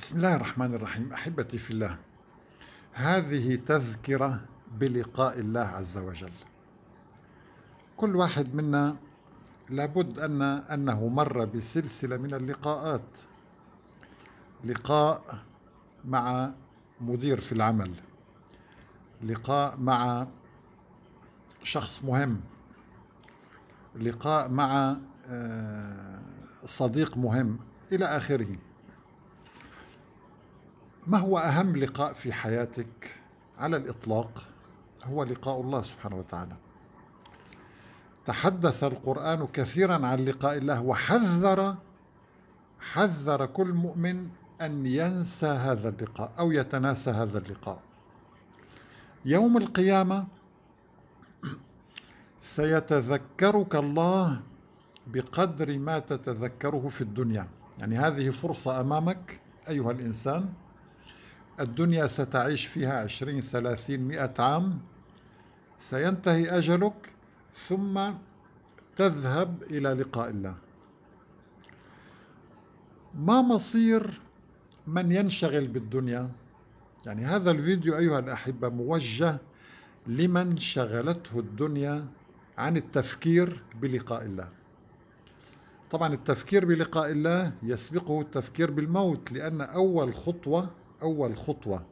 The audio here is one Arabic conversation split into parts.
بسم الله الرحمن الرحيم احبتي في الله هذه تذكره بلقاء الله عز وجل كل واحد منا لابد ان انه مر بسلسله من اللقاءات لقاء مع مدير في العمل لقاء مع شخص مهم لقاء مع آه، صديق مهم الى اخره ما هو أهم لقاء في حياتك على الإطلاق هو لقاء الله سبحانه وتعالى تحدث القرآن كثيرا عن لقاء الله وحذر حذر كل مؤمن أن ينسى هذا اللقاء أو يتناسى هذا اللقاء يوم القيامة سيتذكرك الله بقدر ما تتذكره في الدنيا يعني هذه فرصة أمامك أيها الإنسان الدنيا ستعيش فيها عشرين ثلاثين مئة عام سينتهي أجلك ثم تذهب إلى لقاء الله ما مصير من ينشغل بالدنيا يعني هذا الفيديو أيها الأحبة موجه لمن شغلته الدنيا عن التفكير بلقاء الله طبعا التفكير بلقاء الله يسبقه التفكير بالموت لأن أول خطوة أول خطوة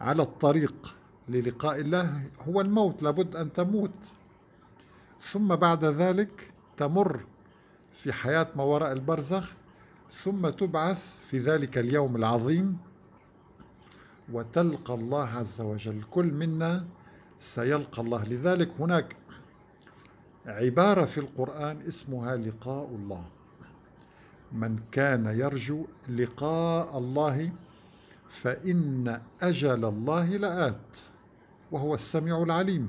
على الطريق للقاء الله هو الموت لابد أن تموت ثم بعد ذلك تمر في حياة ما وراء البرزخ ثم تبعث في ذلك اليوم العظيم وتلقى الله عز وجل كل منا سيلقى الله لذلك هناك عبارة في القرآن اسمها لقاء الله من كان يرجو لقاء الله فإن أجل الله لآت وهو السميع العليم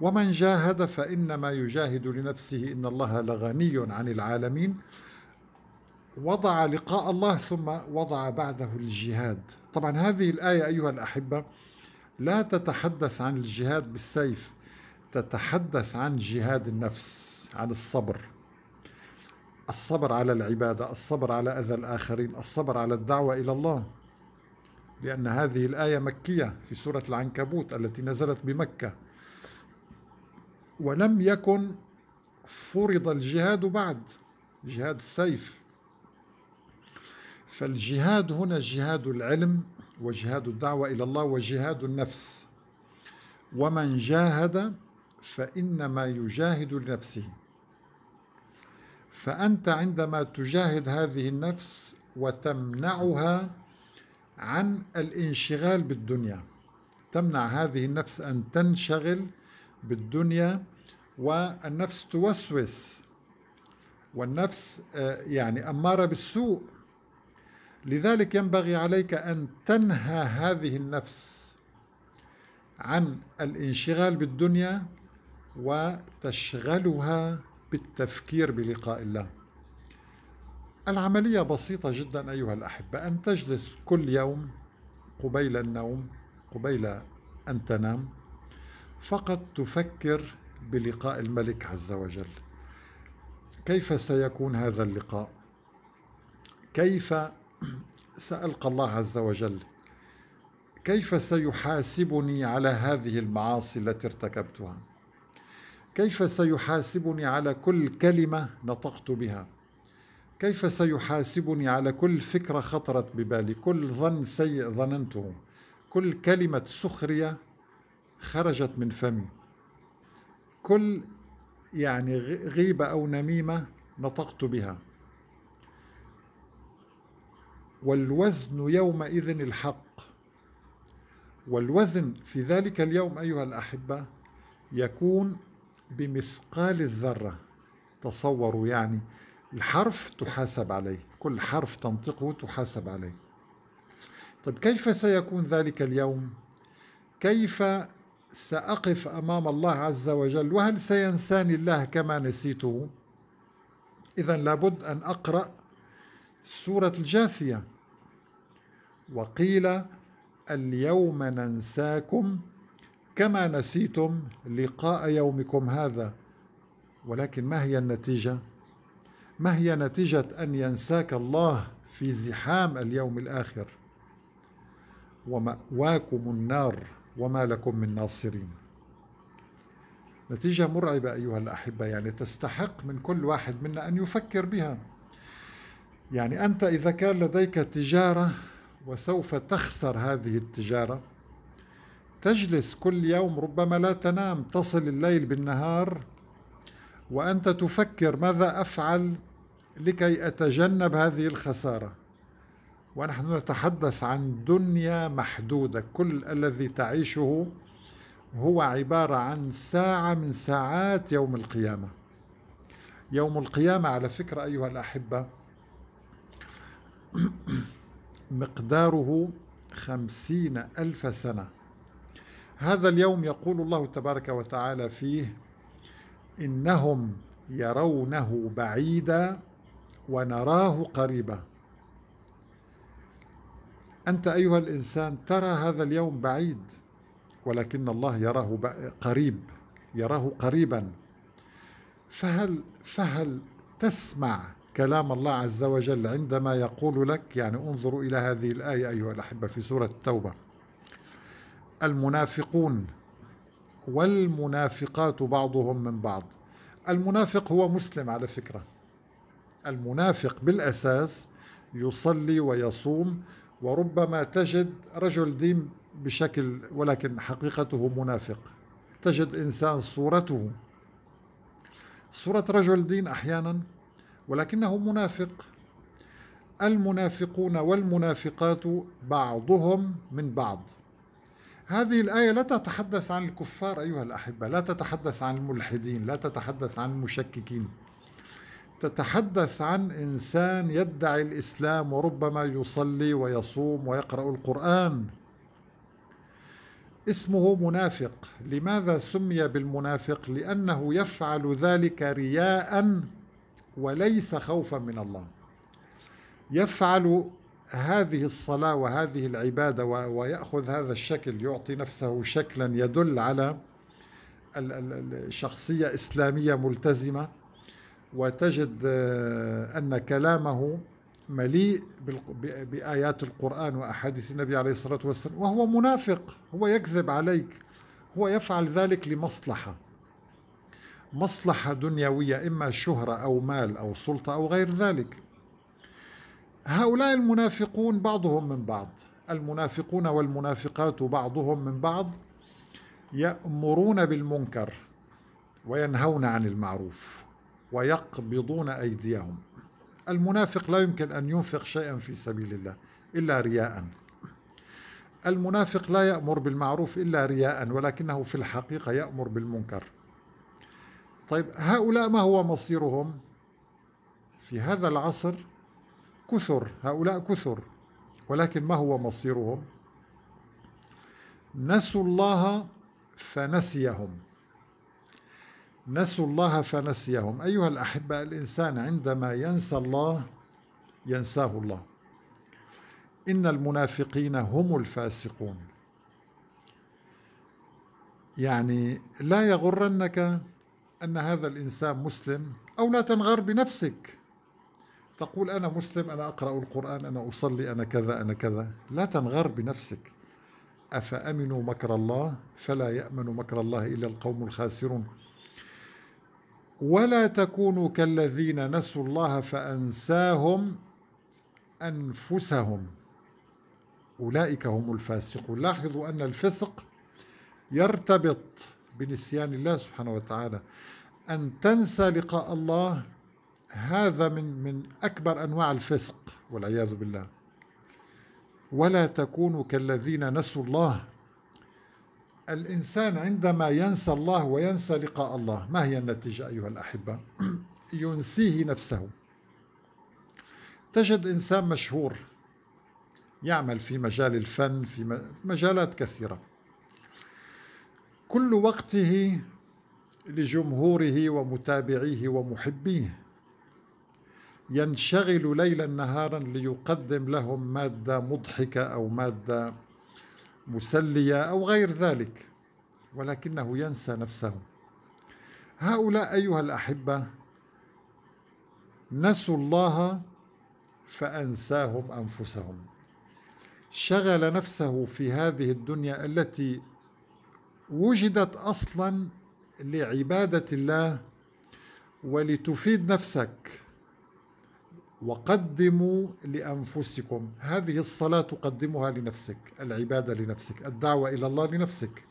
ومن جاهد فإنما يجاهد لنفسه إن الله لغني عن العالمين وضع لقاء الله ثم وضع بعده الجهاد طبعا هذه الآية أيها الأحبة لا تتحدث عن الجهاد بالسيف تتحدث عن جهاد النفس عن الصبر الصبر على العبادة الصبر على أذى الآخرين الصبر على الدعوة إلى الله لأن هذه الآية مكية في سورة العنكبوت التي نزلت بمكة ولم يكن فرض الجهاد بعد جهاد السيف فالجهاد هنا جهاد العلم وجهاد الدعوة إلى الله وجهاد النفس ومن جاهد فإنما يجاهد لنفسه فأنت عندما تجاهد هذه النفس وتمنعها عن الانشغال بالدنيا تمنع هذه النفس أن تنشغل بالدنيا والنفس توسوس والنفس آه، يعني أمارة بالسوء لذلك ينبغي عليك أن تنهى هذه النفس عن الانشغال بالدنيا وتشغلها بالتفكير بلقاء الله العملية بسيطة جدا أيها الأحبة أن تجلس كل يوم قبيل النوم قبيل أن تنام فقط تفكر بلقاء الملك عز وجل كيف سيكون هذا اللقاء كيف سألقى الله عز وجل كيف سيحاسبني على هذه المعاصي التي ارتكبتها كيف سيحاسبني على كل كلمة نطقت بها كيف سيحاسبني على كل فكرة خطرت ببالي كل ظن سيء ظننته كل كلمة سخرية خرجت من فمي كل يعني غيبة أو نميمة نطقت بها والوزن يومئذ الحق والوزن في ذلك اليوم أيها الأحبة يكون بمثقال الذرة تصوروا يعني الحرف تحاسب عليه كل حرف تنطقه تحاسب عليه طيب كيف سيكون ذلك اليوم كيف سأقف أمام الله عز وجل وهل سينساني الله كما نسيته إذا لابد أن أقرأ سورة الجاثية وقيل اليوم ننساكم كما نسيتم لقاء يومكم هذا ولكن ما هي النتيجه ما هي نتيجة أن ينساك الله في زحام اليوم الآخر ومأواكم النار وما لكم من ناصرين نتيجة مرعبة أيها الأحبة يعني تستحق من كل واحد منا أن يفكر بها يعني أنت إذا كان لديك تجارة وسوف تخسر هذه التجارة تجلس كل يوم ربما لا تنام تصل الليل بالنهار وأنت تفكر ماذا أفعل لكي أتجنب هذه الخسارة ونحن نتحدث عن دنيا محدودة كل الذي تعيشه هو عبارة عن ساعة من ساعات يوم القيامة يوم القيامة على فكرة أيها الأحبة مقداره خمسين ألف سنة هذا اليوم يقول الله تبارك وتعالى فيه إنهم يرونه بعيدا ونراه قريبا أنت أيها الإنسان ترى هذا اليوم بعيد ولكن الله يراه قريب يراه قريبا فهل فهل تسمع كلام الله عز وجل عندما يقول لك يعني انظروا إلى هذه الآية أيها الأحبة في سورة التوبة المنافقون والمنافقات بعضهم من بعض المنافق هو مسلم على فكره المنافق بالأساس يصلي ويصوم وربما تجد رجل دين بشكل ولكن حقيقته منافق تجد إنسان صورته صورة رجل دين أحيانا ولكنه منافق المنافقون والمنافقات بعضهم من بعض هذه الآية لا تتحدث عن الكفار أيها الأحبة لا تتحدث عن الملحدين لا تتحدث عن المشككين تتحدث عن انسان يدعي الاسلام وربما يصلي ويصوم ويقرا القران اسمه منافق لماذا سمي بالمنافق لانه يفعل ذلك رياء وليس خوفا من الله يفعل هذه الصلاه وهذه العباده وياخذ هذا الشكل يعطي نفسه شكلا يدل على شخصيه اسلاميه ملتزمه وتجد آه، أن كلامه مليء بآيات القرآن وأحاديث النبي عليه الصلاة والسلام وهو منافق هو يكذب عليك هو يفعل ذلك لمصلحة مصلحة دنيوية إما شهرة أو مال أو سلطة أو غير ذلك هؤلاء المنافقون بعضهم من بعض المنافقون والمنافقات بعضهم من بعض يأمرون بالمنكر وينهون عن المعروف ويقبضون أيديهم المنافق لا يمكن أن ينفق شيئا في سبيل الله إلا رياء المنافق لا يأمر بالمعروف إلا رياء ولكنه في الحقيقة يأمر بالمنكر طيب هؤلاء ما هو مصيرهم في هذا العصر كثر هؤلاء كثر ولكن ما هو مصيرهم نسوا الله فنسيهم نسوا الله فنسيهم أيها الأحبة الإنسان عندما ينسى الله ينساه الله إن المنافقين هم الفاسقون يعني لا يغرنك أن هذا الإنسان مسلم أو لا تنغر بنفسك تقول أنا مسلم أنا أقرأ القرآن أنا أصلي أنا كذا أنا كذا لا تنغر بنفسك أفأمنوا مكر الله فلا يأمن مكر الله إلا القوم الخاسرون ولا تكونوا كالذين نسوا الله فانساهم انفسهم اولئك هم الفاسقون لاحظوا ان الفسق يرتبط بنسيان الله سبحانه وتعالى ان تنسى لقاء الله هذا من من اكبر انواع الفسق والعياذ بالله ولا تكونوا كالذين نسوا الله الإنسان عندما ينسى الله وينسى لقاء الله ما هي النتيجة أيها الأحبة ينسيه نفسه تجد إنسان مشهور يعمل في مجال الفن في مجالات كثيرة كل وقته لجمهوره ومتابعيه ومحبيه ينشغل ليلا نهارا ليقدم لهم مادة مضحكة أو مادة مسلية أو غير ذلك ولكنه ينسى نفسه هؤلاء أيها الأحبة نسوا الله فأنساهم أنفسهم شغل نفسه في هذه الدنيا التي وجدت أصلا لعبادة الله ولتفيد نفسك وقدموا لانفسكم هذه الصلاه تقدمها لنفسك العباده لنفسك الدعوه الى الله لنفسك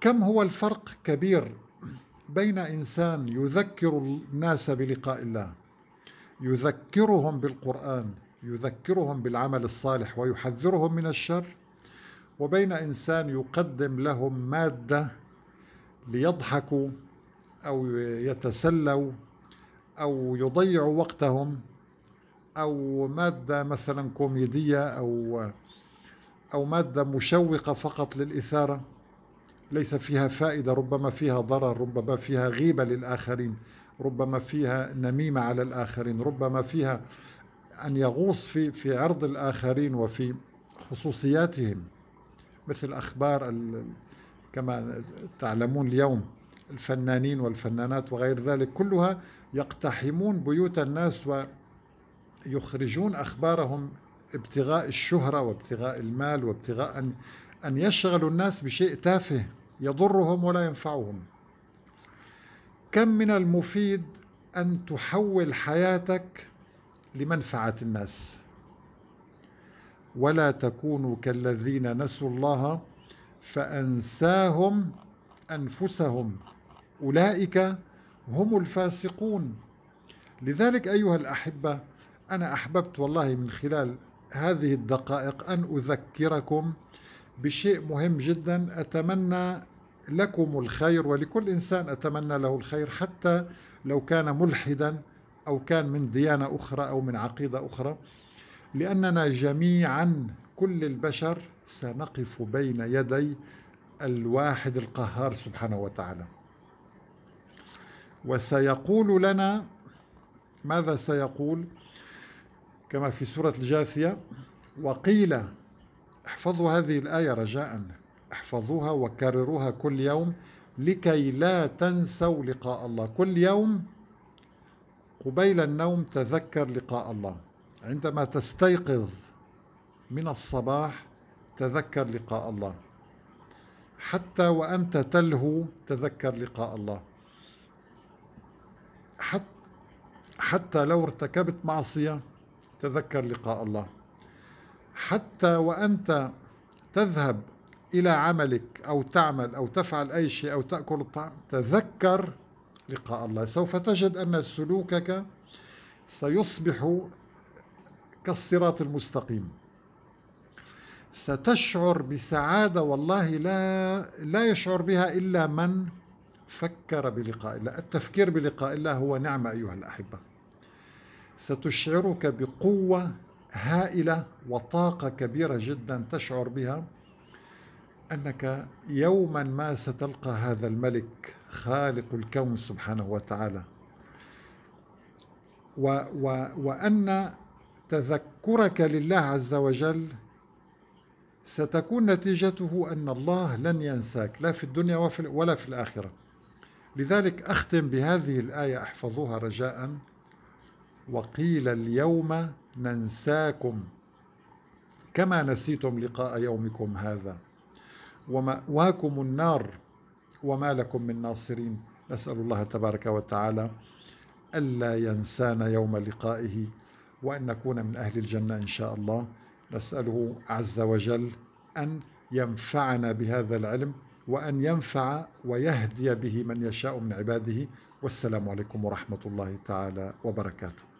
كم هو الفرق كبير بين انسان يذكر الناس بلقاء الله يذكرهم بالقران يذكرهم بالعمل الصالح ويحذرهم من الشر وبين انسان يقدم لهم ماده ليضحكوا او يتسلوا أو يضيعوا وقتهم أو مادة مثلا كوميدية أو أو مادة مشوقة فقط للإثارة ليس فيها فائدة ربما فيها ضرر ربما فيها غيبة للآخرين ربما فيها نميمة على الآخرين ربما فيها أن يغوص في في عرض الآخرين وفي خصوصياتهم مثل أخبار كما تعلمون اليوم الفنانين والفنانات وغير ذلك كلها يقتحمون بيوت الناس ويخرجون أخبارهم ابتغاء الشهرة وابتغاء المال وابتغاء أن, أن يشغلوا الناس بشيء تافه يضرهم ولا ينفعهم كم من المفيد أن تحول حياتك لمنفعة الناس ولا تكونوا كالذين نسوا الله فأنساهم أنفسهم أولئك هم الفاسقون لذلك أيها الأحبة أنا أحببت والله من خلال هذه الدقائق أن أذكركم بشيء مهم جدا أتمنى لكم الخير ولكل إنسان أتمنى له الخير حتى لو كان ملحدا أو كان من ديانة أخرى أو من عقيدة أخرى لأننا جميعا كل البشر سنقف بين يدي الواحد القهار سبحانه وتعالى وسيقول لنا ماذا سيقول كما في سورة الجاثية وقيل احفظوا هذه الآية رجاء احفظوها وكرروها كل يوم لكي لا تنسوا لقاء الله كل يوم قبيل النوم تذكر لقاء الله عندما تستيقظ من الصباح تذكر لقاء الله حتى وأنت تلهو تذكر لقاء الله حتى حتى لو ارتكبت معصية تذكر لقاء الله حتى وأنت تذهب إلى عملك أو تعمل أو تفعل أي شيء أو تأكل الطعام تذكر لقاء الله سوف تجد أن سلوكك سيصبح كالصراط المستقيم ستشعر بسعادة والله لا لا يشعر بها إلا من فكر بلقاء الله التفكير بلقاء الله هو نعمة أيها الأحبة ستشعرك بقوة هائلة وطاقة كبيرة جدا تشعر بها أنك يوما ما ستلقى هذا الملك خالق الكون سبحانه وتعالى و و وأن تذكرك لله عز وجل ستكون نتيجته أن الله لن ينساك لا في الدنيا ولا في الآخرة لذلك أختم بهذه الآية احفظوها رجاء وقيل اليوم ننساكم كما نسيتم لقاء يومكم هذا ومأواكم النار وما لكم من ناصرين نسأل الله تبارك وتعالى ألا ينسانا يوم لقائه وأن نكون من أهل الجنة إن شاء الله نسأله عز وجل أن ينفعنا بهذا العلم وأن ينفع ويهدي به من يشاء من عباده والسلام عليكم ورحمة الله تعالى وبركاته